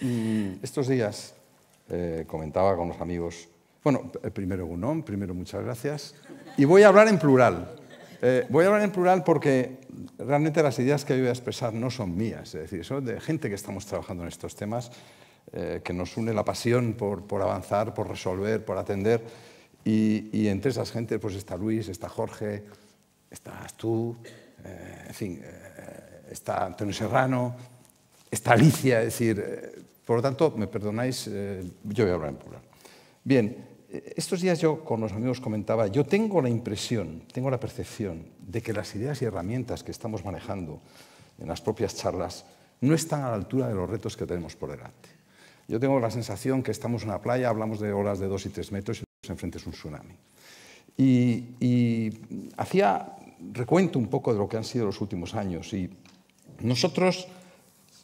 Mm. Estos días eh, comentaba con los amigos, bueno, eh, primero Gunón, primero muchas gracias, y voy a hablar en plural. Eh, voy a hablar en plural porque realmente las ideas que voy a expresar no son mías, es decir, son de gente que estamos trabajando en estos temas, que nos une la pasión por, avanzar, por resolver, por atender. Y, entre esas gentes pues está Luis, está Jorge, estás tú, en fin, está Antonio Serrano, está Alicia, es decir, por lo tanto, me perdonáis, eh, yo voy a hablar en plural. Bien, estos días yo con los amigos comentaba, yo tengo la impresión, tengo la percepción de que las ideas y herramientas que estamos manejando en las propias charlas no están a la altura de los retos que tenemos por delante. Yo tengo la sensación que estamos en una playa, hablamos de olas de dos y tres metros y nos enfrente es un tsunami. Y, y hacía recuento un poco de lo que han sido los últimos años y nosotros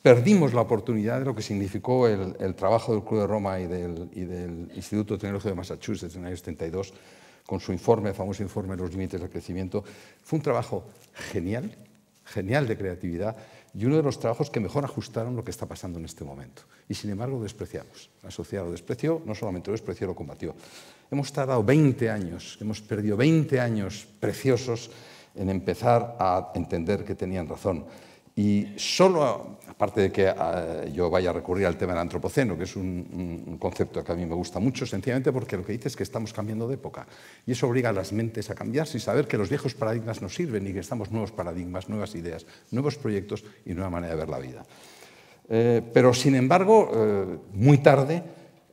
perdimos la oportunidad de lo que significó el, trabajo del Club de Roma y del, Instituto Tecnológico de Massachusetts en el año 72, con su informe, el famoso informe Los Límites del Crecimiento. Fue un trabajo genial, genial de creatividad y uno de los trabajos que mejor ajustaron lo que está pasando en este momento. Y sin embargo, lo despreciamos. La sociedad lo despreció, no solamente lo despreció, lo combatió. Hemos tardado 20 años, hemos perdido 20 años preciosos en empezar a entender que tenían razón. Y solo, aparte de que eh, yo vaya a recurrir al tema del antropoceno, que es un, concepto que a mí me gusta mucho, sencillamente porque lo que dice es que estamos cambiando de época. Y eso obliga a las mentes a cambiar sin saber que los viejos paradigmas no sirven y que estamos nuevos paradigmas, nuevas ideas, nuevos proyectos y nueva manera de ver la vida. Eh, pero, sin embargo, eh, muy tarde,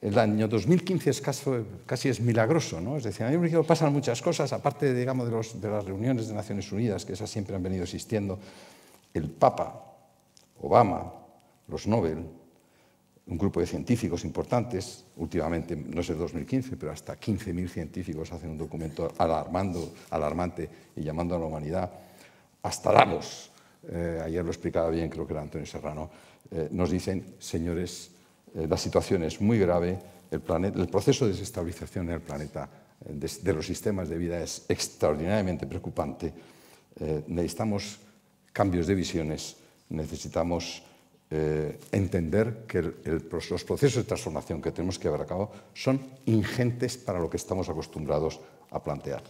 el año 2015 es casi, es milagroso, ¿no? Es decir, a mí me pasan muchas cosas, aparte de, las reuniones de Naciones Unidas, que esas siempre han venido existiendo, el Papa, Obama, los Nobel, un grupo de científicos importantes, últimamente, no es el 2015, pero hasta 15.000 científicos hacen un documento alarmando, alarmante y llamando a la humanidad, hasta damos, eh, ayer lo explicaba bien, creo que era Antonio Serrano, eh, nos dicen, señores, eh, la situación es muy grave, el, proceso de desestabilización en el planeta de, de los sistemas de vida es extraordinariamente preocupante, necesitamos cambios de visiones, necesitamos eh, entender que los procesos de transformación que tenemos que llevar a cabo son ingentes para lo que estamos acostumbrados a plantear.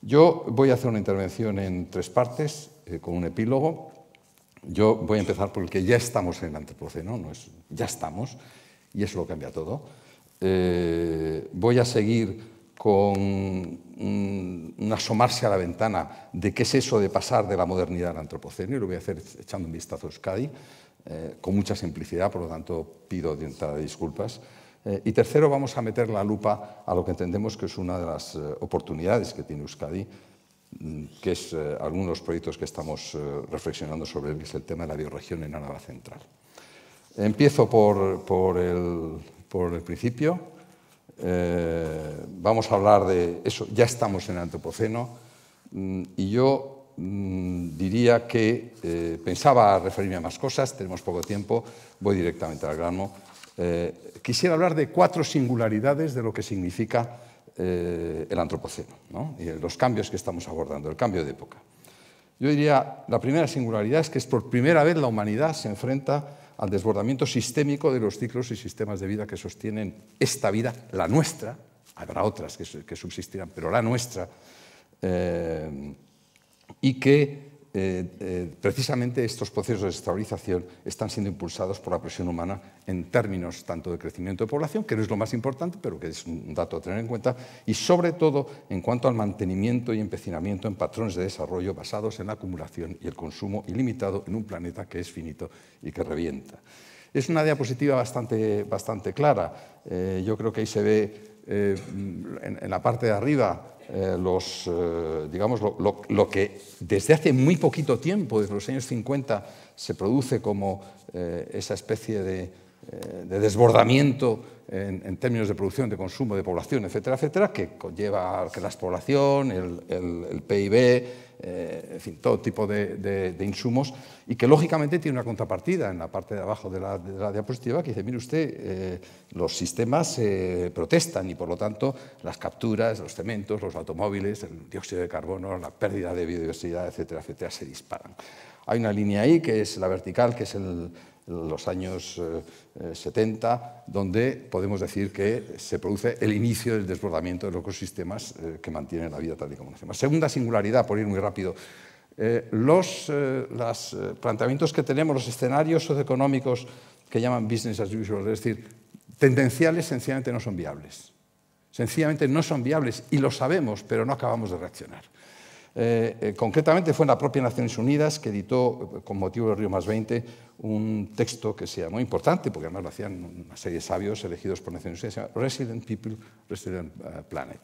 Yo voy a hacer una intervención en tres partes, eh, con un epílogo. Yo voy a empezar por el que ya estamos en el antropoceno, no es, ya estamos, y eso lo cambia todo. Eh, voy a seguir con un, asomarse a la ventana de qué es eso de pasar de la modernidad al antropoceno, y lo voy a hacer echando un vistazo a Euskadi, eh, con mucha simplicidad, por lo tanto pido de entrada disculpas. Eh, y tercero, vamos a meter la lupa a lo que entendemos que es una de las eh, oportunidades que tiene Euskadi, mm, que es algunos de los proyectos que estamos reflexionando sobre que es el tema de la bioregión en Árabe Central. Empiezo por el principio. Eh, vamos a hablar de eso, ya estamos en el antropoceno, mm, y yo mm, diría que eh, pensaba referirme a más cosas, tenemos poco tiempo, voy directamente al grano. Eh, quisiera hablar de cuatro singularidades de lo que significa el antropoceno y los cambios que estamos abordando, el cambio de época. Yo diría, la primera singularidad es que es por primera vez la humanidad se enfrenta al desbordamiento sistémico de los ciclos y sistemas de vida que sostienen esta vida, la nuestra, habrá otras que, subsistirán, pero la nuestra, eh, y que eh, eh, precisamente estos procesos de estabilización están siendo impulsados por la presión humana en términos tanto de crecimiento de población, que no es lo más importante, pero que es un dato a tener en cuenta, y sobre todo en cuanto al mantenimiento y empecinamiento en patrones de desarrollo basados en la acumulación y el consumo ilimitado en un planeta que es finito y que revienta. Es una diapositiva bastante, bastante clara. Eh, yo creo que ahí se ve en la parte de arriba eh, los, eh, digamos, lo, que desde hace muy poquito tiempo, desde los años 50, se produce como eh, esa especie de, desbordamiento en, términos de producción, de consumo, de población, etcétera, etcétera, que conlleva que la población, el PIB, eh, en fin, todo tipo de, insumos y que lógicamente tiene una contrapartida en la parte de abajo de la, diapositiva que dice, mire usted, eh, los sistemas eh, protestan y por lo tanto las capturas, los cementos, los automóviles, el dióxido de carbono, la pérdida de biodiversidad, etcétera, etcétera, se disparan. Hay una línea ahí que es la vertical, que es el, los años 70, eh, eh, donde podemos decir que se produce el inicio del desbordamiento de los ecosistemas eh, que mantienen la vida tal y como la hacemos. Segunda singularidad, por ir muy rápido, los planteamientos que tenemos, los escenarios socioeconómicos que llaman business as usual, es decir, tendenciales sencillamente no son viables. Sencillamente no son viables y lo sabemos, pero no acabamos de reaccionar. Eh, eh, concretamente fue la propia Naciones Unidas que editó, eh, con motivo del Río Más 20, un texto que sea muy importante, porque además lo hacían una serie de sabios elegidos por Naciones Unidas, se llama Resident People, Resident Planet.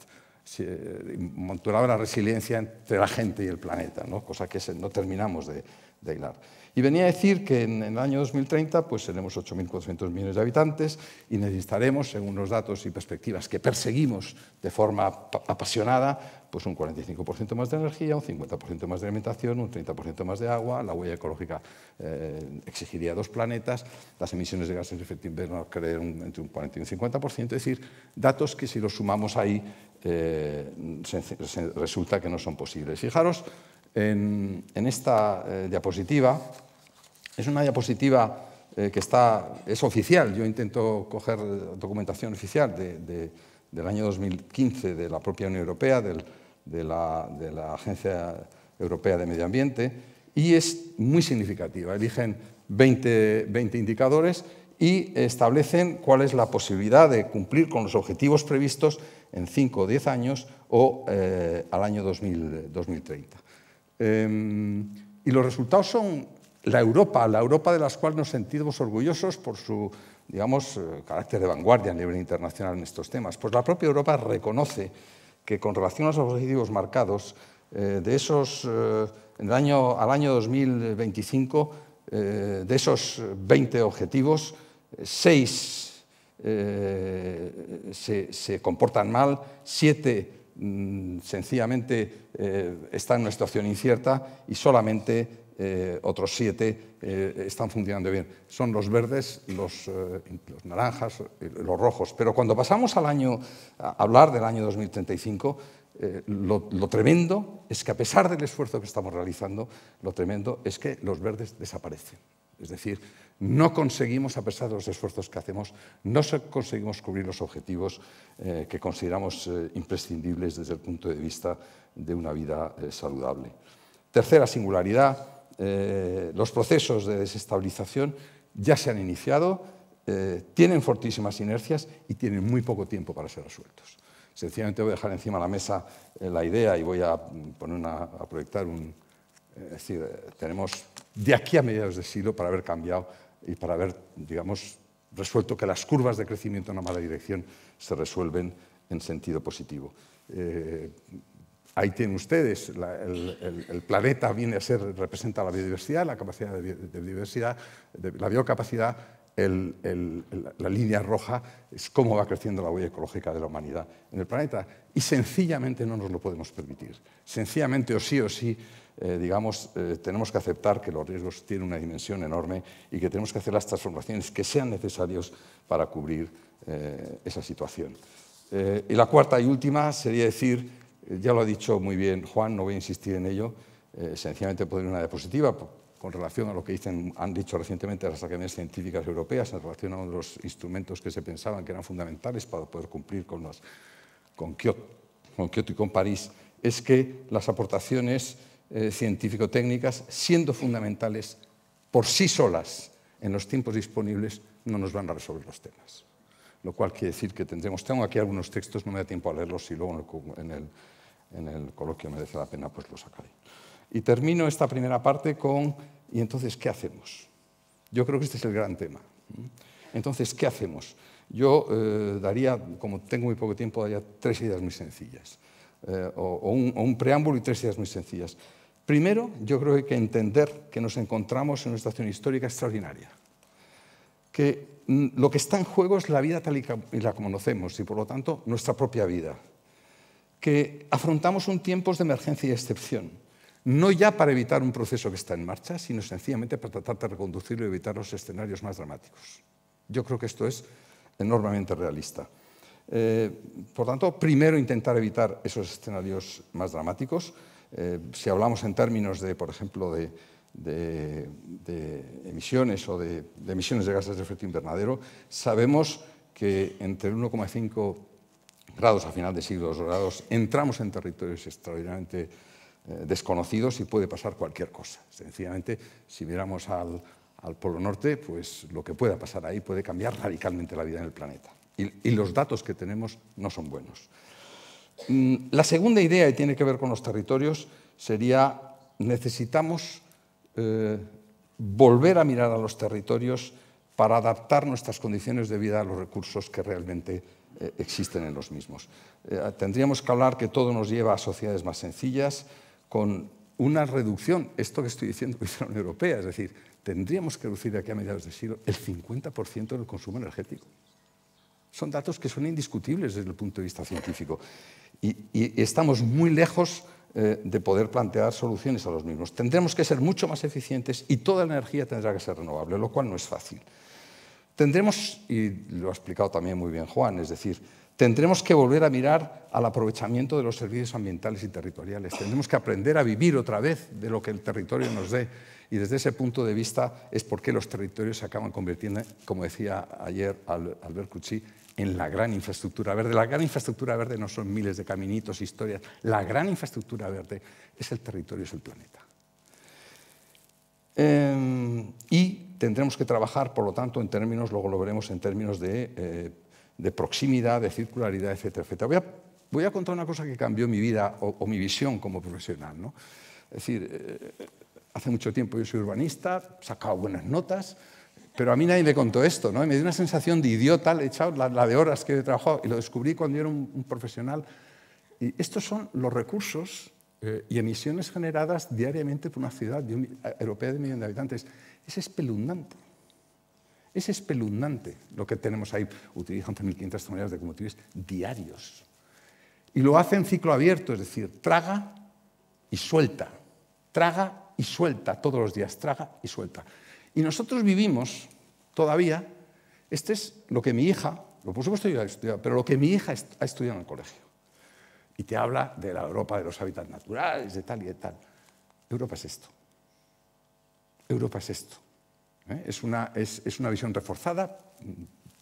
Monturaba la resiliencia entre la gente y el planeta, cosa que no terminamos de, de hilar. Y venía a decir que en, el año 2030 pues, seremos 8.400 millones de habitantes y necesitaremos, según los datos y perspectivas que perseguimos de forma apasionada, pues un 45% más de energía, un 50% más de alimentación, un 30% más de agua, la huella ecológica eh, exigiría dos planetas, las emisiones de gases de efecto invernadero creer entre un 40 y un 50%, es decir, datos que si los sumamos ahí eh, resulta que no son posibles. Fijaros en, esta eh, diapositiva, es una diapositiva eh, que está, es oficial. Yo intento coger documentación oficial del año 2015 de la propia Unión Europea, de, la, Agencia Europea de Medio Ambiente, y es muy significativa. Eligen 20, 20 indicadores y establecen cuál es la posibilidad de cumplir con los objetivos previstos en 5 o 10 años o eh, al año 2030. Em, y los resultados son la Europa, la Europa de la cual nos sentimos orgullosos por su digamos, eh, carácter de vanguardia a nivel internacional en estos temas. Pues la propia Europa reconoce que con relación a los objetivos marcados, eh, de esos, eh, año, al año 2025, de esos 20 objetivos, 6 se, comportan mal, 7 mm, sencillamente están en una situación incierta y solamente eh, otros siete eh, están funcionando bien. Son los verdes, los, eh, naranjas, los rojos. Pero cuando pasamos al año, a hablar del año 2035, lo, lo, tremendo es que a pesar del esfuerzo que estamos realizando, lo tremendo es que los verdes desaparecen. Es decir, no conseguimos, a pesar de los esfuerzos que hacemos, no conseguimos cubrir los objetivos que consideramos imprescindibles desde el punto de vista de una vida saludable. Tercera singularidad, eh, los procesos de desestabilización ya se han iniciado, eh, tienen fortísimas inercias y tienen muy poco tiempo para ser resueltos. Sencillamente voy a dejar encima de la mesa eh, la idea y voy a, mm, poner a proyectar un... Es decir, tenemos de aquí a mediados de siglo para haber cambiado y para haber, digamos, resuelto que las curvas de crecimiento en una mala dirección se resuelven en sentido positivo. Ahí tienen ustedes, el, planeta viene a ser, representa la biodiversidad, la capacidad de, biodiversidad, la biocapacidad, la línea roja es cómo va creciendo la huella ecológica de la humanidad en el planeta. Y sencillamente no nos lo podemos permitir. Sencillamente o sí o sí, eh, digamos, eh, tenemos que aceptar que los riesgos tienen una dimensión enorme y que tenemos que hacer las transformaciones que sean necesarias para cubrir eh, esa situación. y la cuarta y última sería decir eh, ya lo ha dicho muy bien Juan, no voy a insistir en ello. Esencialmente, eh, sencillamente poner una diapositiva con relación a lo que han dicho recientemente las academias científicas europeas en relación a uno de los instrumentos que se pensaban que eran fundamentales para poder cumplir con, los, Kioto, y con París, es que las aportaciones eh, científico-técnicas, siendo fundamentales por sí solas en los tiempos disponibles, no nos van a resolver los temas. Lo cual quiere decir que tendremos, tengo aquí algunos textos, no me da tiempo a leerlos y luego en el en el coloquio merece la pena, pues lo sacaré. Y termino esta primera parte con, ¿y entonces qué hacemos? Yo creo que este es el gran tema. Entonces, ¿qué hacemos? Yo eh, daría, como tengo muy poco tiempo, daría tres ideas muy sencillas, eh, o, un, preámbulo y tres ideas muy sencillas. Primero, yo creo que hay que entender que nos encontramos en una situación histórica extraordinaria, que mm, lo que está en juego es la vida tal y, como la conocemos, y por lo tanto nuestra propia vida que afrontamos un tiempo de emergencia y excepción, no ya para evitar un proceso que está en marcha, sino sencillamente para tratar de reconducirlo y evitar los escenarios más dramáticos. Yo creo que esto es enormemente realista. Eh, por tanto, primero intentar evitar esos escenarios más dramáticos. Eh, si hablamos en términos de, por ejemplo, de, emisiones o de, emisiones de gases de efecto invernadero, sabemos que entre el 1,5 grados a final de siglos grados, entramos en territorios extraordinariamente eh, desconocidos y puede pasar cualquier cosa. Sencillamente, si miramos al, Polo Norte, pues lo que pueda pasar ahí puede cambiar radicalmente la vida en el planeta. Y, los datos que tenemos no son buenos. Mm, la segunda idea, y tiene que ver con los territorios, sería necesitamos eh, volver a mirar a los territorios para adaptar nuestras condiciones de vida a los recursos que realmente eh, existen en los mismos. Eh, tendríamos que hablar que todo nos lleva a sociedades más sencillas, con una reducción, esto que estoy diciendo que hizo la Unión Europea, es decir, tendríamos que reducir de aquí a mediados de siglo el 50% del consumo energético. Son datos que son indiscutibles desde el punto de vista científico y, estamos muy lejos eh, de poder plantear soluciones a los mismos. Tendremos que ser mucho más eficientes y toda la energía tendrá que ser renovable, lo cual no es fácil. Tendremos, y lo ha explicado también muy bien Juan, es decir, tendremos que volver a mirar al aprovechamiento de los servicios ambientales y territoriales, tendremos que aprender a vivir otra vez de lo que el territorio nos dé. Y desde ese punto de vista es por qué los territorios se acaban convirtiendo, como decía ayer Albert Cucci, en la gran infraestructura verde. La gran infraestructura verde no son miles de caminitos, historias. La gran infraestructura verde es el territorio, es el planeta. Em, y Tendremos que trabajar, por lo tanto, en términos, luego lo veremos, en términos de, eh, proximidad, de circularidad, etcétera, etcétera. Voy a, contar una cosa que cambió mi vida o, mi visión como profesional. Es decir, eh, hace mucho tiempo yo soy urbanista, sacaba buenas notas, pero a mí nadie me contó esto, ¿no? me dio una sensación de idiota, he echado la, de horas que he trabajado, y lo descubrí cuando era un, profesional. Y estos son los recursos eh, y emisiones generadas diariamente por una ciudad europea de millones de habitantes. Es espeluznante. Es espeluznante lo que tenemos ahí. Utilizan 1.500 toneladas de combustibles diarios. Y lo hace en ciclo abierto, es decir, traga y suelta. Traga y suelta todos los días, traga y suelta. Y nosotros vivimos todavía, este es lo que mi hija, lo por supuesto yo he estudiado, pero lo que mi hija ha estudiado en el colegio. Y te habla de la Europa de los hábitats naturales, de tal y de tal. Europa es esto. Europa es esto. ¿eh? Es, una, visión reforzada,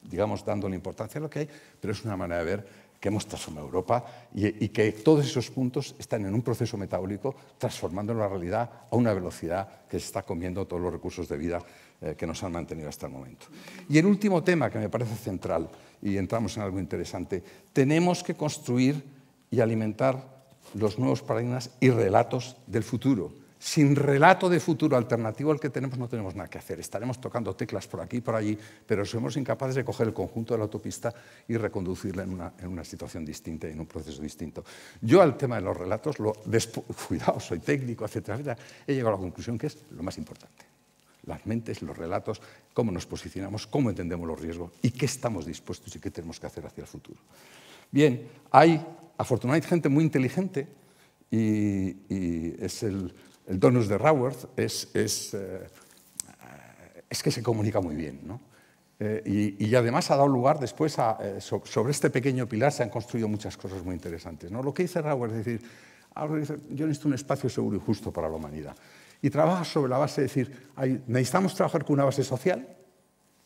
digamos, dando la importancia a lo que hay, pero es una manera de ver que hemos transformado Europa y, que todos esos puntos están en un proceso metabólico transformando la realidad a una velocidad que se está comiendo todos los recursos de vida eh, que nos han mantenido hasta el momento. Y el último tema que me parece central, y entramos en algo interesante, tenemos que construir y alimentar los nuevos paradigmas y relatos del futuro sin relato de futuro alternativo al que tenemos, no tenemos nada que hacer. Estaremos tocando teclas por aquí y por allí, pero somos incapaces de coger el conjunto de la autopista y reconducirla en una, situación distinta en un proceso distinto. Yo al tema de los relatos, lo, cuidado, soy técnico, etcétera, etcétera, he llegado a la conclusión que es lo más importante. Las mentes, los relatos, cómo nos posicionamos, cómo entendemos los riesgos y qué estamos dispuestos y qué tenemos que hacer hacia el futuro. Bien, hay afortunadamente gente muy inteligente y es el el donus de Raworth eh, es, que se comunica muy bien. Eh, y, además ha dado lugar después a, eh, sobre este pequeño pilar se han construido muchas cosas muy interesantes. Lo que dice Raworth es decir, yo necesito un espacio seguro y justo para la humanidad. Y trabaja sobre la base de decir, necesitamos trabajar con una base social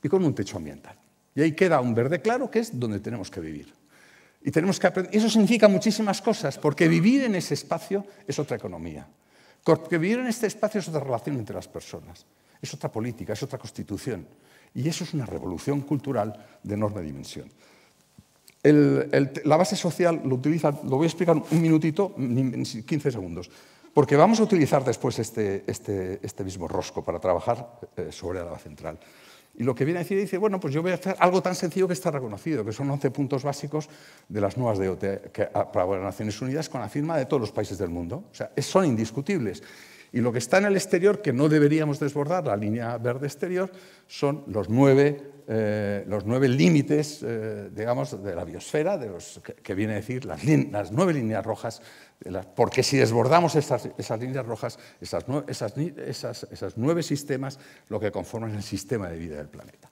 y con un techo ambiental. Y ahí queda un verde claro que es donde tenemos que vivir. Y Eso significa muchísimas cosas, porque vivir en ese espacio es otra economía. Porque vivir en este espacio es otra relación entre las personas, es otra política, es otra constitución. Y eso es una revolución cultural de enorme dimensión. la base social lo utiliza, lo voy a explicar un minutito, 15 segundos porque vamos a utilizar después este, este, este mismo rosco para trabajar eh, sobre la central. Y lo que viene a decir, dice, bueno, pues yo voy a hacer algo tan sencillo que está reconocido, que son 11 puntos básicos de las nuevas de e, que, ah, para las Naciones Unidas con la firma de todos los países del mundo. O sea, son indiscutibles. Y lo que está en el exterior, que no deberíamos desbordar, la línea verde exterior, son los nueve eh, los nueve límites, eh, digamos, de la biosfera, de los que, viene a decir las, nueve líneas rojas, porque si desbordamos esas líneas rojas, esas, esas, nueve sistemas, lo que conforman el sistema de vida del planeta.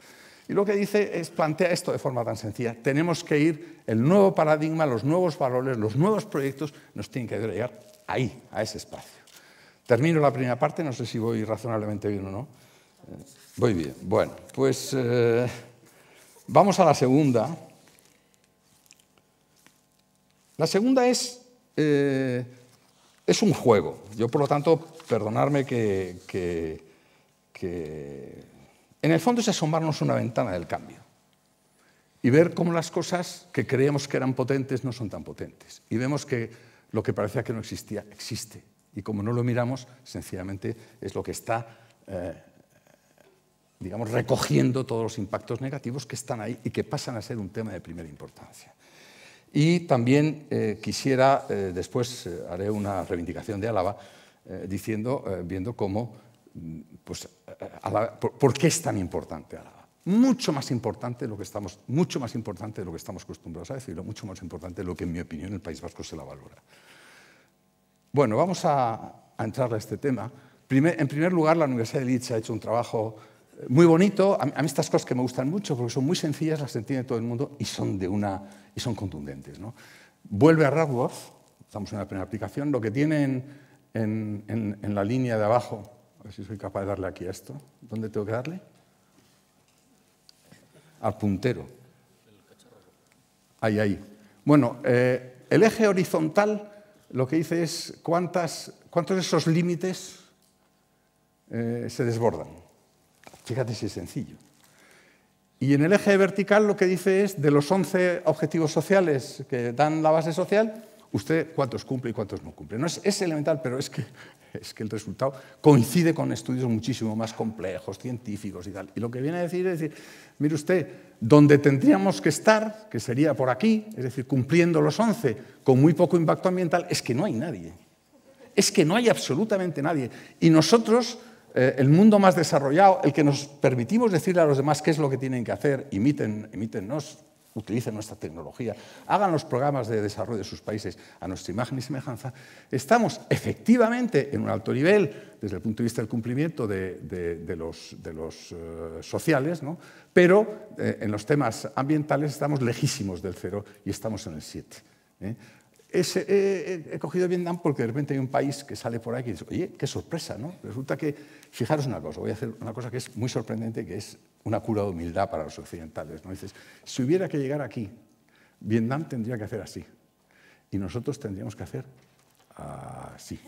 Y lo que dice es, plantea esto de forma tan sencilla, tenemos que ir, el nuevo paradigma, los nuevos valores, los nuevos proyectos nos tienen que llegar ahí, a ese espacio. Termino la primera parte, no sé si voy razonablemente bien o no. Eh, muy bien, bueno, pues eh, vamos a la segunda. La segunda es, eh, es un juego. Yo, por lo tanto, perdonarme que, En el fondo es asomarnos una ventana del cambio y ver cómo las cosas que creíamos que eran potentes no son tan potentes. Y vemos que lo que parecía que no existía existe. Y como no lo miramos, sencillamente es lo que está eh, digamos, recogiendo todos los impactos negativos que están ahí y que pasan a ser un tema de primera importancia. Y también eh, quisiera, eh, después eh, haré una reivindicación de Álava, diciendo, viendo cómo, mm, pues, por, qué es tan importante Álava. Mucho más importante de lo que estamos, mucho más importante lo que estamos acostumbrados a decirlo, mucho más importante de lo que, en mi opinión, el País Vasco se la valora. Bueno, vamos a, entrar a este tema. en primer lugar, la Universidad de Leeds ha hecho un trabajo muy bonito. A mí, estas cosas que me gustan mucho porque son muy sencillas, las entiende todo el mundo y son, de una, y son contundentes. Vuelve a Radworth, estamos en la primera aplicación, lo que tiene en, en, la línea de abajo, a ver si soy capaz de darle aquí a esto, ¿dónde tengo que darle? Al puntero. Ahí, ahí. Bueno, eh, el eje horizontal lo que dice es cuántas, cuántos de esos límites eh, se desbordan. Fíjate si es sencillo. Y en el eje vertical lo que dice es, de los 11 objetivos sociales que dan la base social, usted cuántos cumple y cuántos no cumple. No es, es elemental, pero es que, es que el resultado coincide con estudios muchísimo más complejos, científicos y tal. Y lo que viene a decir es decir, mire usted, donde tendríamos que estar, que sería por aquí, es decir, cumpliendo los 11 con muy poco impacto ambiental, es que no hay nadie. Es que no hay absolutamente nadie. Y nosotros eh, el mundo más desarrollado, el que nos permitimos decirle a los demás qué es lo que tienen que hacer, imiten, imítennos, utilicen nuestra tecnología, hagan los programas de desarrollo de sus países a nuestra imagen y semejanza, estamos efectivamente en un alto nivel desde el punto de vista del cumplimiento de, los, de los eh, sociales, ¿no? pero eh, en los temas ambientales estamos lejísimos del cero y estamos en el 7. he cogido Vietnam porque de repente hay un país que sale por ahí y dice, oye, qué sorpresa, ¿no? Resulta que Fijaros una cosa, voy a hacer una cosa que es muy sorprendente, que es una cura de humildad para los occidentales. ¿no? Dices, si hubiera que llegar aquí, Vietnam tendría que hacer así. Y nosotros tendríamos que hacer así.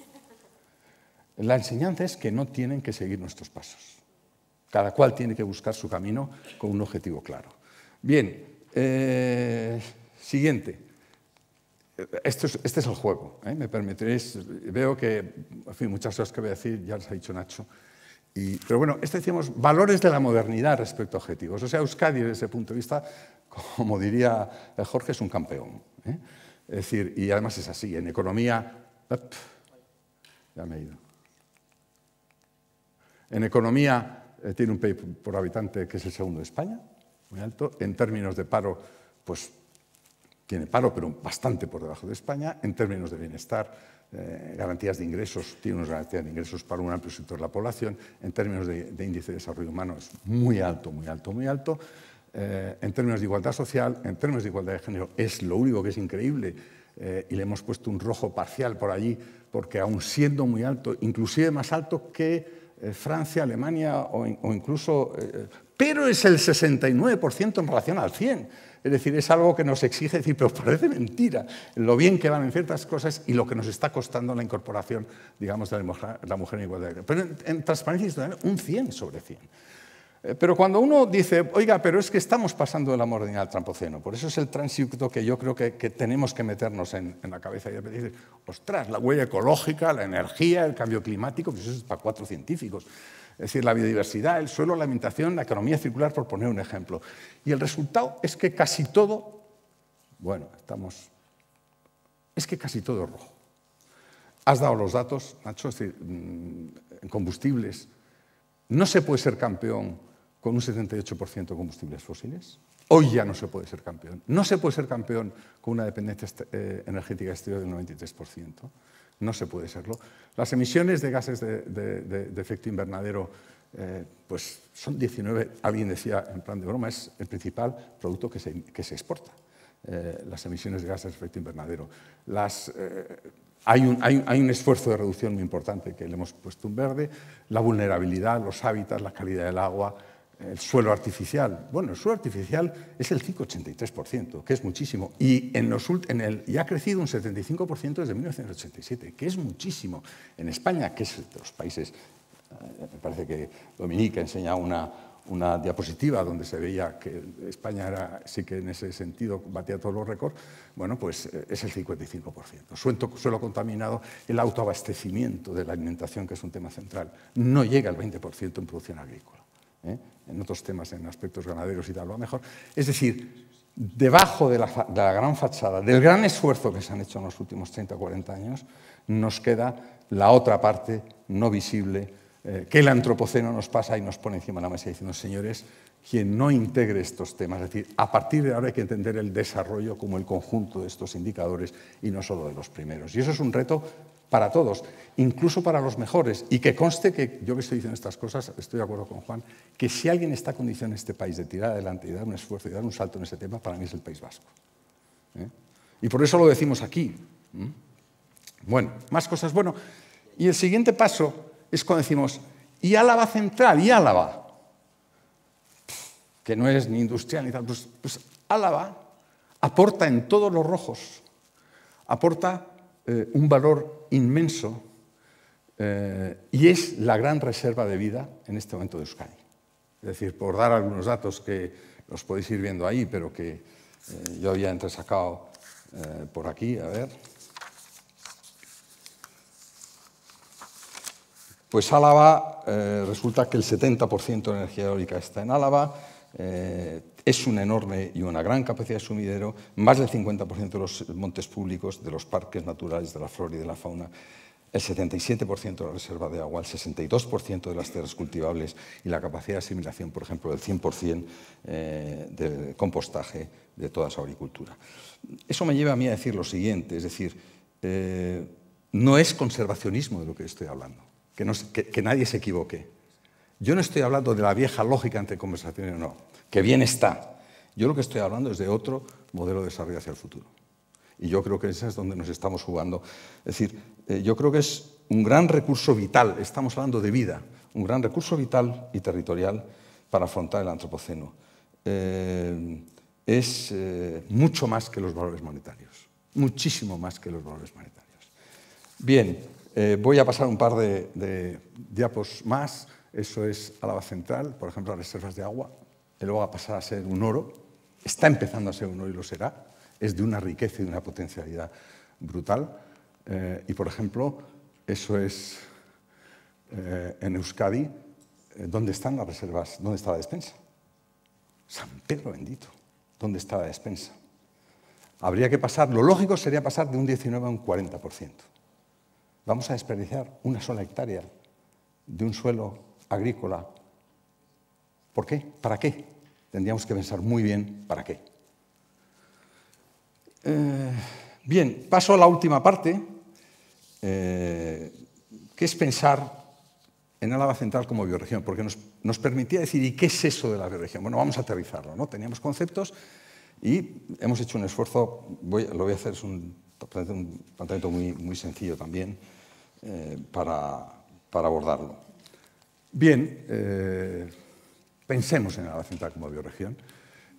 La enseñanza es que no tienen que seguir nuestros pasos. Cada cual tiene que buscar su camino con un objetivo claro. Bien, eh, siguiente este es el juego. ¿eh? Me permitiréis, veo que, en fin, muchas cosas que voy a decir ya las ha dicho Nacho. Y, pero bueno, este decíamos valores de la modernidad respecto a objetivos. O sea, Euskadi, desde ese punto de vista, como diría Jorge, es un campeón. ¿eh? Es decir, y además es así, en economía. ya me he ido. En economía eh, tiene un PIB por habitante que es el segundo de España, muy alto. En términos de paro, pues tiene paro, pero bastante por debajo de España, en términos de bienestar, eh, garantías de ingresos, tiene unas garantías de ingresos para un amplio sector de la población, en términos de, índice de desarrollo humano es muy alto, muy alto, muy alto, eh, en términos de igualdad social, en términos de igualdad de género, es lo único que es increíble eh, y le hemos puesto un rojo parcial por allí, porque aún siendo muy alto, inclusive más alto que Francia, Alemania o, o incluso... pero es el 69% en relación al 100%. Es decir, es algo que nos exige decir, pero parece mentira lo bien que van en ciertas cosas y lo que nos está costando la incorporación, digamos, de la mujer, en igualdad. Pero en, transparencia un 100 sobre 100. Eh, pero cuando uno dice, oiga, pero es que estamos pasando de la mordida al trampoceno, por eso es el tránsito que yo creo que, tenemos que meternos en, en, la cabeza y decir, ostras, la huella ecológica, la energía, el cambio climático, pues eso es para cuatro científicos. Es decir, la biodiversidad, el suelo, la alimentación, la economía circular, por poner un ejemplo. Y el resultado es que casi todo, bueno, estamos, es que casi todo es rojo. Has dado los datos, Nacho, mm, en combustibles. No se puede ser campeón con un 78% de combustibles fósiles. Hoy ya no se puede ser campeón. No se puede ser campeón con una dependencia eh, energética exterior del 93% no se puede serlo. Las emisiones de gases de, efecto invernadero eh, pues son 19, alguien decía en plan de broma, es el principal producto que se, exporta, eh, las emisiones de gases de efecto invernadero. Eh, hay, un, hay, un, esfuerzo de reducción muy importante que le hemos puesto un verde, la vulnerabilidad, los hábitats, la calidad del agua, el suelo artificial. Bueno, el suelo artificial es el 5,83%, que es muchísimo. Y, en los, en el, ha crecido un 75% desde 1987, que es muchísimo. En España, que es de los países, eh, me parece que Dominique enseña una, una diapositiva donde se veía que España era, sí que en ese sentido batía todos los récords, bueno, pues eh, es el 55%. suelo contaminado, el autoabastecimiento de la alimentación, que es un tema central, no llega al 20% en producción agrícola. ¿eh? en otros temas, en aspectos ganaderos y tal, lo mejor. Es decir, debajo de la, gran fachada, del gran esfuerzo que se han hecho en los últimos 30 o 40 años, nos queda la otra parte no visible eh, que el antropoceno nos pasa y nos pone encima de la mesa diciendo, señores, quien no integre estos temas, es decir, a partir de ahora hay que entender el desarrollo como el conjunto de estos indicadores y no solo de los primeros. Y eso es un reto para todos, incluso para los mejores. Y que conste que, yo que estoy diciendo estas cosas, estoy de acuerdo con Juan, que si alguien está condicionado en este país de tirar adelante y dar un esfuerzo y dar un salto en ese tema, para mí es el País Vasco. ¿eh? Y por eso lo decimos aquí. ¿eh? Bueno, más cosas. Bueno, y el siguiente paso es cuando decimos, y Álava Central, y Álava, que no es ni industrial ni tal, pues, pues Álava aporta en todos los rojos, aporta eh, un valor inmenso eh, y es la gran reserva de vida en este momento de Euskadi. Es decir, por dar algunos datos que los podéis ir viendo ahí, pero que eh, yo había entresacado eh, por aquí, a ver. Pues Álava, resulta que el 70% de energía eólica está en Álava, es una enorme y una gran capacidad de sumidero, más del 50% de los montes públicos, de los parques naturales, de la flora y de la fauna, el 77% de la reserva de agua, el 62% de las tierras cultivables y la capacidad de asimilación, por ejemplo, del 100% eh, del compostaje de toda esa agricultura. Eso me lleva a mí a decir lo siguiente, es decir, eh, no es conservacionismo de lo que estoy hablando, que nadie se equivoque. Yo no estoy hablando de la vieja lógica ante conversaciones, no, que bien está. Yo lo que estoy hablando es de otro modelo de desarrollo hacia el futuro. Y yo creo que esa es donde nos estamos jugando. Es decir, eh, yo creo que es un gran recurso vital, estamos hablando de vida, un gran recurso vital y territorial para afrontar el antropoceno. Eh, es eh, mucho más que los valores monetarios, muchísimo más que los valores monetarios. Bien, voy a pasar un par de, de diapos más. Eso es Álava Central, por ejemplo, las reservas de agua, que luego va a pasar a ser un oro. Está empezando a ser un oro y lo será. Es de una riqueza y de una potencialidad brutal. Eh, y, por ejemplo, eso es eh, en Euskadi, eh, ¿dónde están las reservas? ¿Dónde está la despensa? San Pedro bendito, ¿dónde está la despensa? Habría que pasar, lo lógico sería pasar de un 19 a un 40%. Vamos a desperdiciar una sola hectárea de un suelo agrícola. ¿Por qué? ¿Para qué? Tendríamos que pensar muy bien para qué. Eh, bien, paso a la última parte, ¿Qué eh, que es pensar en Álava Central como bioregión, porque nos, permitía decir, ¿y qué es eso de la bioregión? Bueno, vamos a aterrizarlo, ¿no? Teníamos conceptos y hemos hecho un esfuerzo, voy, lo voy a hacer, es un, un planteamiento muy, sencillo también, eh, para abordarlo. Bien, eh, pensemos en la Central como bioregión.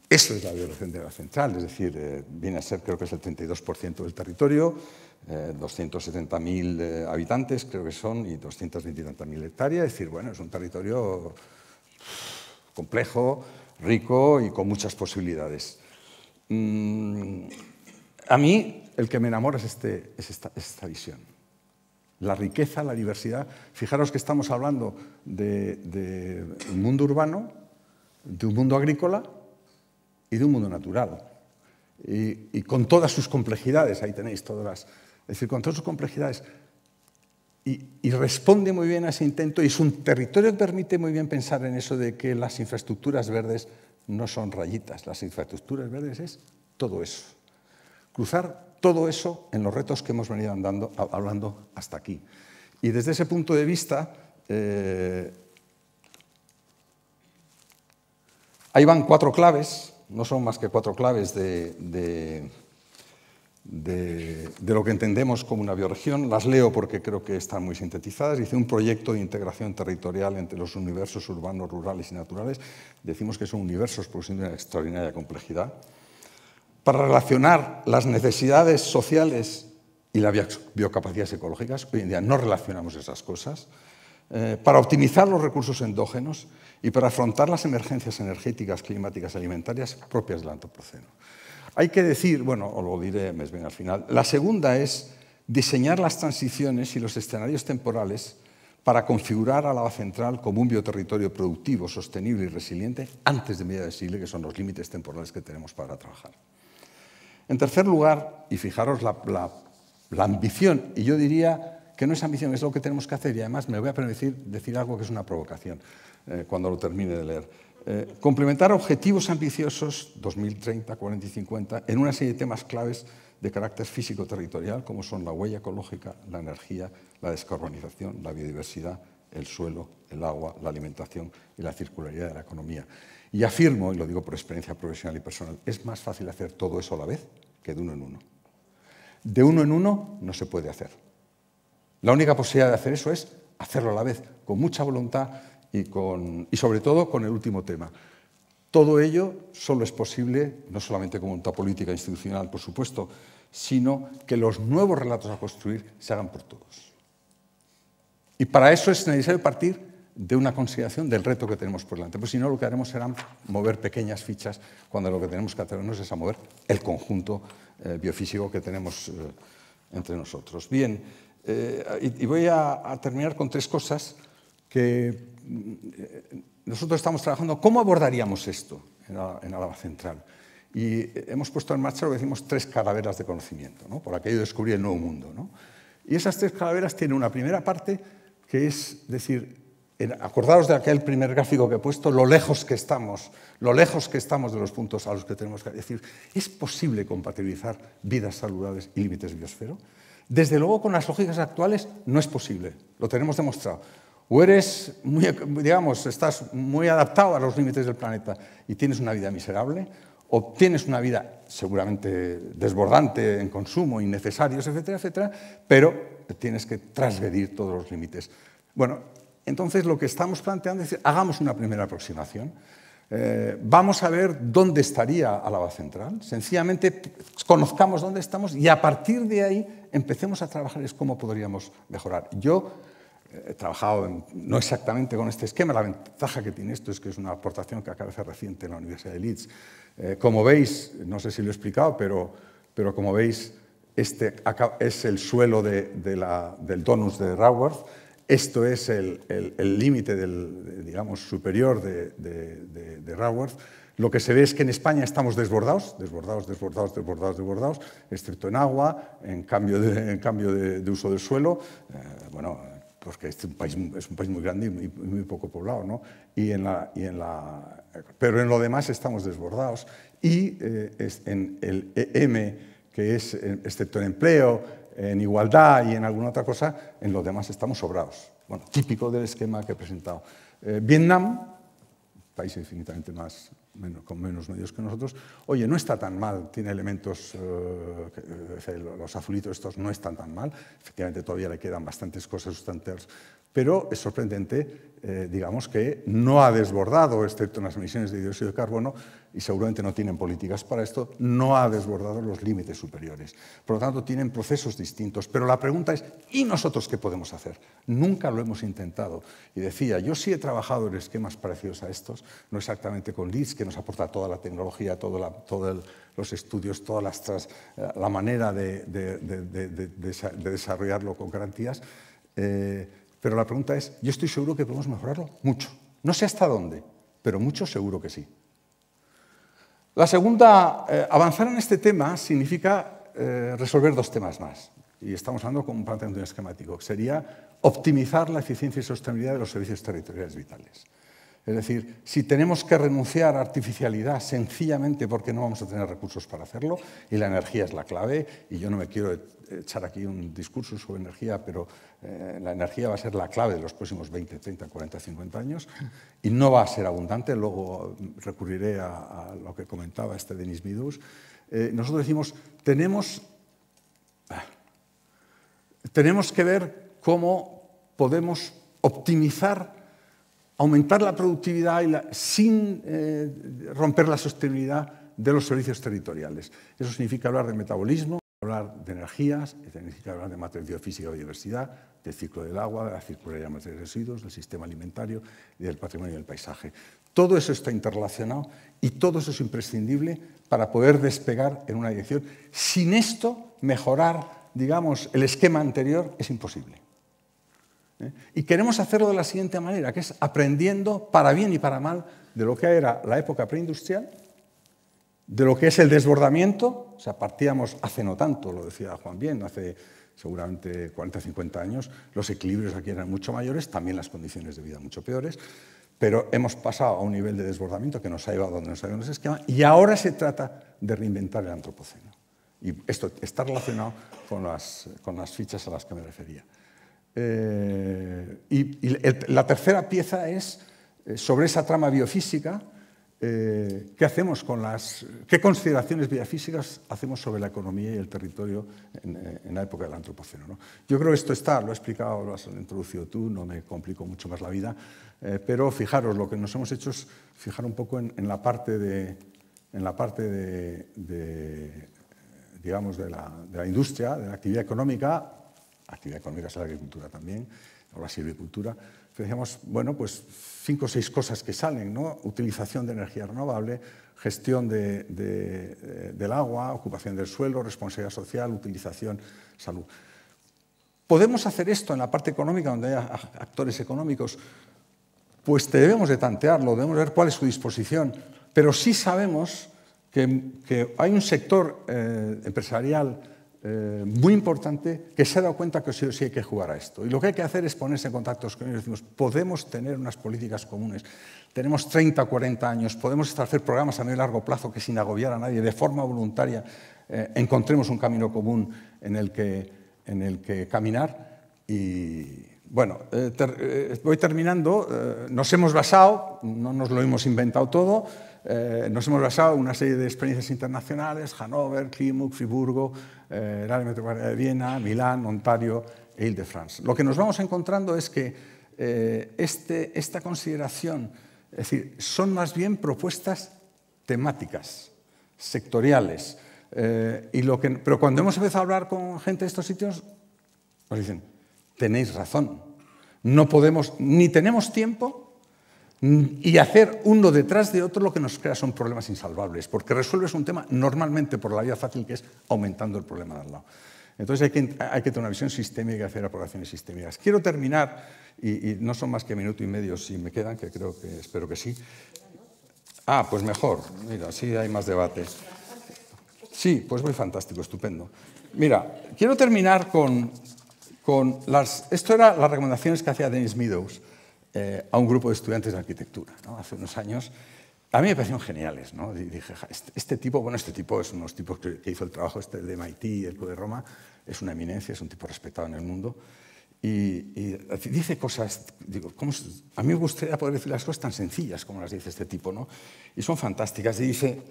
Eso es la bioregión de la Central, es decir, eh, viene a ser creo que es el 32% del territorio, 270.000 eh, habitantes creo que son y 220.000 hectáreas, es decir, bueno, es un territorio complejo, rico y con muchas posibilidades. Mm, a mí el que me enamora es, este, esta visión la riqueza, la diversidad. Fijaros que estamos hablando de, un mundo urbano, de un mundo agrícola y de un mundo natural. Y, con todas sus complejidades, ahí tenéis todas las... Es decir, con todas sus complejidades. Y, y, responde muy bien a ese intento y es un territorio que permite muy bien pensar en eso de que las infraestructuras verdes no son rayitas, las infraestructuras verdes es todo eso. Cruzar todo eso en los retos que hemos venido andando, hablando hasta aquí. Y desde ese punto de vista, eh, ahí van cuatro claves, no son más que cuatro claves de, de, lo que entendemos como una bioregión. Las leo porque creo que están muy sintetizadas. Hice un proyecto de integración territorial entre los universos urbanos, rurales y naturales. Decimos que son universos por una extraordinaria complejidad para relacionar las necesidades sociales y las biocapacidades ecológicas. Hoy en día no relacionamos esas cosas. Eh, para optimizar los recursos endógenos y para afrontar las emergencias energéticas, climáticas, alimentarias propias del antropoceno. Hay que decir, bueno, os lo diré más bien al final, la segunda es diseñar las transiciones y los escenarios temporales para configurar a la central como un bioterritorio productivo, sostenible y resiliente antes de media de siglo, que son los límites temporales que tenemos para trabajar. En tercer lugar, y fijaros la, ambición, y yo diría que no es ambición, es lo que tenemos que hacer, y además me voy a permitir decir algo que es una provocación eh, cuando lo termine de leer. Eh, complementar objetivos ambiciosos 2030, 40 y 50 en una serie de temas claves de carácter físico-territorial, como son la huella ecológica, la energía, la descarbonización, la biodiversidad, el suelo, el agua, la alimentación y la circularidad de la economía. Y afirmo, y lo digo por experiencia profesional y personal, es más fácil hacer todo eso a la vez que de uno en uno. De uno en uno no se puede hacer. La única posibilidad de hacer eso es hacerlo a la vez, con mucha voluntad y, con, y sobre todo con el último tema. Todo ello solo es posible, no solamente como voluntad política e institucional, por supuesto, sino que los nuevos relatos a construir se hagan por todos. Y para eso es necesario partir de una consideración del reto que tenemos por delante. Pues si no, lo que haremos será mover pequeñas fichas cuando lo que tenemos que hacernos es a mover el conjunto eh, biofísico que tenemos eh, entre nosotros. Bien, eh, y, voy a, terminar con tres cosas que mm, nosotros estamos trabajando. ¿Cómo abordaríamos esto en, Álava Central? Y hemos puesto en marcha lo que decimos tres calaveras de conocimiento, ¿no? por aquello de descubrir el nuevo mundo. Y esas tres calaveras tienen una primera parte que es decir, acordaros de aquel primer gráfico que he puesto, lo lejos que estamos, lo lejos que estamos de los puntos a los que tenemos que decir, ¿es posible compatibilizar vidas saludables y límites biosfero? Desde luego con las lógicas actuales no es posible, lo tenemos demostrado. O eres, muy, digamos, estás muy adaptado a los límites del planeta y tienes una vida miserable, o tienes una vida seguramente desbordante en consumo, innecesarios, etcétera, etcétera, pero tienes que transgredir todos los límites. Bueno, entonces, lo que estamos planteando es, hagamos una primera aproximación. Eh, vamos a ver dónde estaría la base Central. Sencillamente conozcamos dónde estamos y a partir de ahí empecemos a trabajar es cómo podríamos mejorar. Yo eh, he trabajado no exactamente con este esquema, la ventaja que tiene esto es que es una aportación que acaba de hacer reciente en la Universidad de Leeds. Eh, como veis, no sé si lo he explicado, pero, como veis, este es el suelo del donus de Raworth esto es el límite, digamos, superior de, Raworth. Lo que se ve es que en España estamos desbordados, desbordados, desbordados, desbordados, desbordados, excepto en agua, en cambio de, en cambio uso del suelo. Eh, bueno, porque pues este es un país, es un país muy grande y muy, poco poblado, ¿no? Y en la, y en la, pero en lo demás estamos desbordados. Y eh, en el EM, que es, eh, excepto en empleo, en igualdad y en alguna otra cosa, en los demás estamos sobrados. Bueno, típico del esquema que he presentado. Eh, Vietnam, país infinitamente más, con menos medios que nosotros, oye, no está tan mal, tiene elementos, eh, eh, los azulitos estos no están tan mal, efectivamente todavía le quedan bastantes cosas sustanciales, pero es sorprendente, digamos, que no ha desbordado, excepto en las emisiones de dióxido de carbono, y seguramente no tienen políticas para esto, no ha desbordado los límites superiores. Por lo tanto, tienen procesos distintos. Pero la pregunta es, ¿y nosotros qué podemos hacer? Nunca lo hemos intentado. Y decía, yo sí he trabajado en esquemas parecidos a estos, no exactamente con Leeds, que nos aporta toda la tecnología, todos los estudios, toda eh, la, manera de, desarrollarlo con garantías. Eh, pero la pregunta es, yo estoy seguro que podemos mejorarlo mucho. No sé hasta dónde, pero mucho seguro que sí. La segunda, eh, avanzar en este tema significa eh, resolver dos temas más. Y estamos hablando con un planteamiento esquemático. Sería optimizar la eficiencia y sostenibilidad de los servicios territoriales vitales. Es decir, si tenemos que renunciar a artificialidad sencillamente porque no vamos a tener recursos para hacerlo, y la energía es la clave, y yo no me quiero echar aquí un discurso sobre energía, pero eh, la energía va a ser la clave de los próximos 20, 30, 40, 50 años, y no va a ser abundante, luego recurriré a, lo que comentaba este Denis Midus. Eh, nosotros decimos, tenemos, ah, tenemos que ver cómo podemos optimizar aumentar la productividad sin eh, romper la sostenibilidad de los servicios territoriales. Eso significa hablar de metabolismo, hablar de energías, significa hablar de materia biofísica de biodiversidad, del ciclo del agua, de la circularidad de materiales residuos, del sistema alimentario y del patrimonio del paisaje. Todo eso está interrelacionado y todo eso es imprescindible para poder despegar en una dirección. Sin esto, mejorar, digamos, el esquema anterior es imposible. ¿eh? Y queremos hacerlo de la siguiente manera, que es aprendiendo para bien y para mal de lo que era la época preindustrial, de lo que es el desbordamiento, o sea, partíamos hace no tanto, lo decía Juan bien, hace seguramente 40 o 50 años, los equilibrios aquí eran mucho mayores, también las condiciones de vida mucho peores, pero hemos pasado a un nivel de desbordamiento que nos ha llevado a donde nos ha llevado ese esquema, y ahora se trata de reinventar el antropoceno. Y esto está relacionado con las fichas a las que me refería. Eh, y, la tercera pieza es eh, sobre esa trama biofísica, eh, ¿qué hacemos con las, qué consideraciones biofísicas hacemos sobre la economía y el territorio en, la época del Antropoceno? Yo creo que esto está, lo he explicado, lo has introducido tú, no me complico mucho más la vida, pero fijaros, lo que nos hemos hecho es fijar un poco en, la parte en la parte de, digamos, de la industria, de la actividad económica, actividad económica es la agricultura también, la silvicultura. decíamos, bueno, pues cinco o seis cosas que salen, ¿no? Utilización de energía renovable, gestión eh, del agua, ocupación del suelo, responsabilidad social, utilización, salud. ¿Podemos hacer esto en la parte económica, donde hay actores económicos? Pues debemos de tantearlo, debemos ver cuál es su disposición, pero sí sabemos que, hay un sector eh, empresarial eh, muy importante que se ha dado cuenta que sí o hay que jugar a esto. Y lo que hay que hacer es ponerse en contacto con ellos. Decimos, podemos tener unas políticas comunes. Tenemos 30, 40 años. Podemos establecer programas a medio y largo plazo que sin agobiar a nadie, de forma voluntaria, eh, encontremos un camino común en el que, en el que caminar. Y bueno, eh, voy terminando. nos hemos basado, no nos lo hemos inventado todo. Eh, nos hemos basado en una serie de experiencias internacionales, Hannover, Klimuk, Friburgo, eh, el área metropolitana de Viena, Milán, Ontario e Ile-de-France. Lo que nos vamos encontrando es que eh, este, esta consideración, es decir, son más bien propuestas temáticas, sectoriales, y lo pero cuando hemos empezado a hablar con gente de estos sitios, nos dicen, tenéis razón, no podemos, ni tenemos tiempo, Mm, y hacer uno detrás de otro lo que nos crea son problemas insalvables, porque resuelves un tema normalmente por la vía fácil que es aumentando el problema de al lado. Entonces hay que, tener una visión sistémica y hacer aportaciones sistémicas. Quiero terminar, y, no son más que minuto y medio si me quedan, que creo que espero que sí. Ah, pues mejor, mira, así hay más debates Sí, pues muy fantástico, estupendo. Mira, quiero terminar con, con las... Esto era las recomendaciones que hacía Dennis Meadows eh, a un grupo de estudiantes de arquitectura hace unos años. A mí me parecieron geniales, dije, este, este, tipo, bueno, este tipo es unos tipos que, hizo el trabajo este de MIT, el Club de Roma, es una eminencia, es un tipo respetado en el mundo. Y, dice cosas, digo, ¿cómo a mí me gustaría poder decir las cosas tan sencillas como las dice este tipo, Y son fantásticas. Y dice,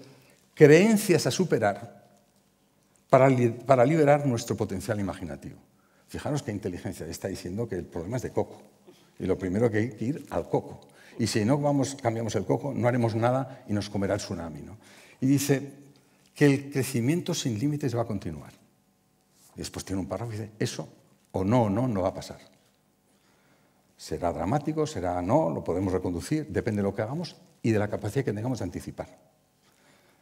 creencias a superar para, para liberar nuestro potencial imaginativo. Fijaros qué inteligencia, está diciendo que el problema es de Coco. Y lo primero que hay que ir al coco. Y si no vamos, cambiamos el coco, no haremos nada y nos comerá el tsunami. ¿no? Y dice que el crecimiento sin límites va a continuar. Y después tiene un párrafo y dice, eso o no o no, no va a pasar. Será dramático, será no, lo podemos reconducir, depende de lo que hagamos y de la capacidad que tengamos de anticipar.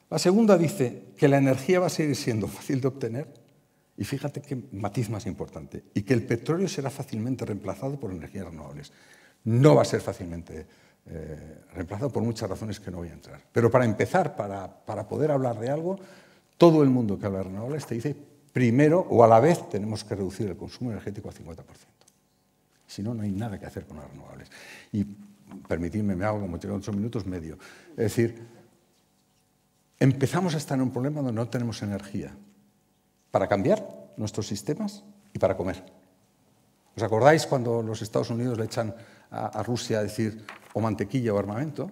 La segunda dice que la energía va a seguir siendo fácil de obtener y fíjate qué matiz más importante. Y que el petróleo será fácilmente reemplazado por energías renovables. No va a ser fácilmente eh, reemplazado por muchas razones que no voy a entrar. Pero para empezar, para, poder hablar de algo, todo el mundo que habla de renovables te dice primero o a la vez tenemos que reducir el consumo energético al 50%. Si no, no hay nada que hacer con las renovables. Y permitidme, me hago como tengo ocho minutos medio. Es decir, empezamos a estar en un problema donde no tenemos energía para cambiar nuestros sistemas y para comer. ¿Os acordáis cuando los Estados Unidos le echan a, Rusia a decir o mantequilla o armamento?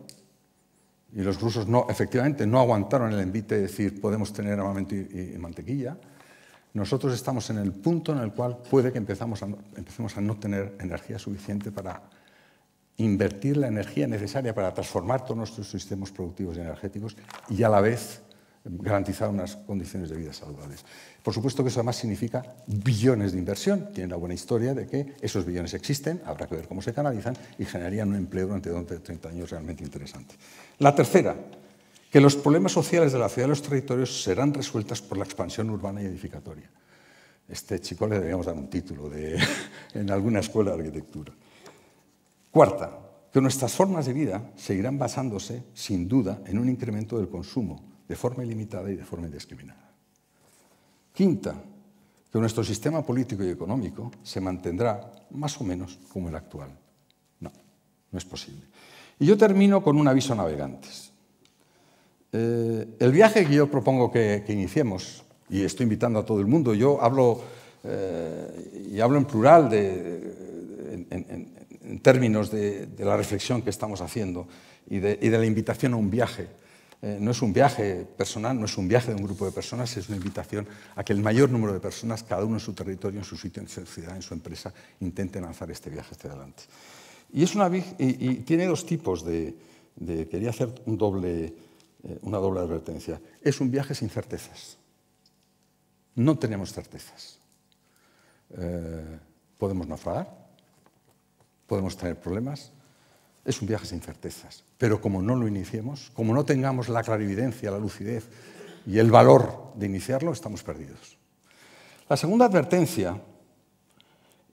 Y los rusos no, efectivamente no aguantaron el envite de decir podemos tener armamento y, mantequilla. Nosotros estamos en el punto en el cual puede que empezamos empecemos a no tener energía suficiente para invertir la energía necesaria para transformar todos nuestros sistemas productivos y energéticos y a la vez garantizar unas condiciones de vida saludables. Por supuesto que eso además significa billones de inversión. Tienen la buena historia de que esos billones existen, habrá que ver cómo se canalizan y generarían un empleo durante 30 años realmente interesante. La tercera, que los problemas sociales de la ciudad y los territorios serán resueltas por la expansión urbana y edificatoria. Este chico le deberíamos dar un título de, en alguna escuela de arquitectura. Cuarta, que nuestras formas de vida seguirán basándose, sin duda, en un incremento del consumo, de forma ilimitada y de forma indiscriminada. Quinta, que nuestro sistema político y económico se mantendrá más o menos como el actual. No, no es posible. Y yo termino con un aviso a navegantes. Eh, el viaje que yo propongo que, iniciemos, y estoy invitando a todo el mundo, yo hablo, eh, y hablo en plural de, en, términos de, la reflexión que estamos haciendo y de la invitación a un viaje eh, no es un viaje personal, no es un viaje de un grupo de personas, es una invitación a que el mayor número de personas, cada uno en su territorio, en su sitio, en su ciudad, en su empresa, intenten lanzar este viaje hacia adelante. Y, y, tiene dos tipos de, quería hacer eh, una doble advertencia. Es un viaje sin certezas. No tenemos certezas. Eh, podemos naufragar, podemos tener problemas, es un viaje sin certezas. Pero como no lo iniciemos, como no tengamos la clarividencia, la lucidez y el valor de iniciarlo, estamos perdidos. La segunda advertencia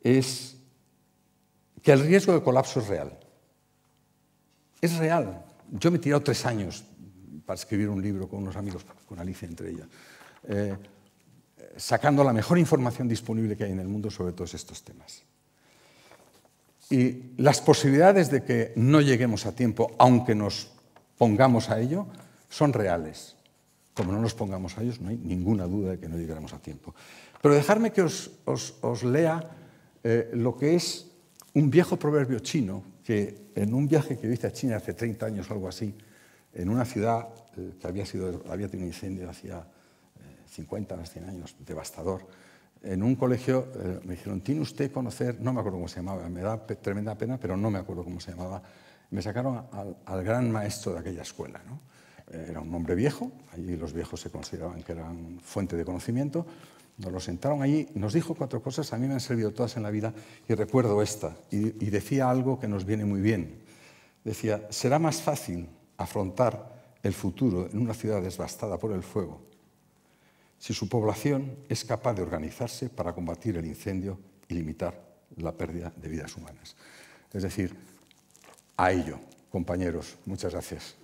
es que el riesgo de colapso es real. Es real. Yo me he tirado tres años para escribir un libro con unos amigos, con Alicia entre ellas, eh, sacando la mejor información disponible que hay en el mundo sobre todos estos temas. Y las posibilidades de que no lleguemos a tiempo, aunque nos pongamos a ello, son reales. Como no nos pongamos a ellos, no hay ninguna duda de que no llegaremos a tiempo. Pero dejarme que os, lea eh, lo que es un viejo proverbio chino que en un viaje que hice a China hace 30 años o algo así, en una ciudad eh, que había, sido, había tenido incendio hace 50 o 100 años, devastador, en un colegio eh, me dijeron, ¿tiene usted conocer? No me acuerdo cómo se llamaba, me da tremenda pena, pero no me acuerdo cómo se llamaba. Me sacaron al gran maestro de aquella escuela. ¿no? Eh, era un hombre viejo, allí los viejos se consideraban que eran fuente de conocimiento. Nos lo sentaron allí, nos dijo cuatro cosas, a mí me han servido todas en la vida y recuerdo esta. y, y decía algo que nos viene muy bien. Decía, será más fácil afrontar el futuro en una ciudad devastada por el fuego si su población es capaz de organizarse para combatir el incendio y limitar la pérdida de vidas humanas. Es decir, a ello, compañeros, muchas gracias.